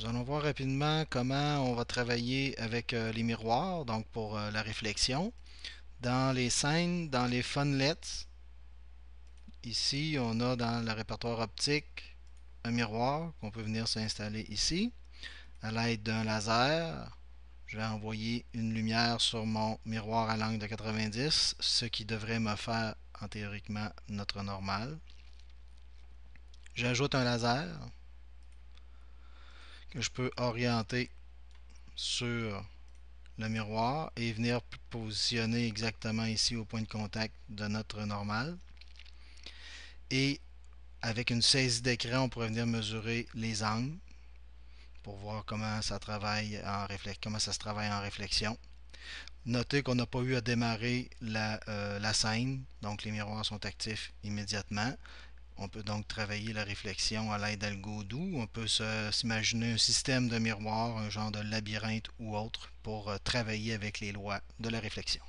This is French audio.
Nous allons voir rapidement comment on va travailler avec euh, les miroirs, donc pour euh, la réflexion. Dans les scènes, dans les funlets, ici on a dans le répertoire optique un miroir qu'on peut venir s'installer ici. À l'aide d'un laser, je vais envoyer une lumière sur mon miroir à l'angle de 90, ce qui devrait me faire en théoriquement notre normal. J'ajoute un laser que je peux orienter sur le miroir et venir positionner exactement ici au point de contact de notre normal. Et avec une saisie d'écran, on pourrait venir mesurer les angles pour voir comment ça, travaille en se travaille en réflexion. Notez qu'on n'a pas eu à démarrer la, euh, scène, donc les miroirs sont actifs immédiatement. On peut donc travailler la réflexion à l'aide d'algodou. On peut s'imaginer un système de miroir, un genre de labyrinthe ou autre, pour euh, travailler avec les lois de la réflexion.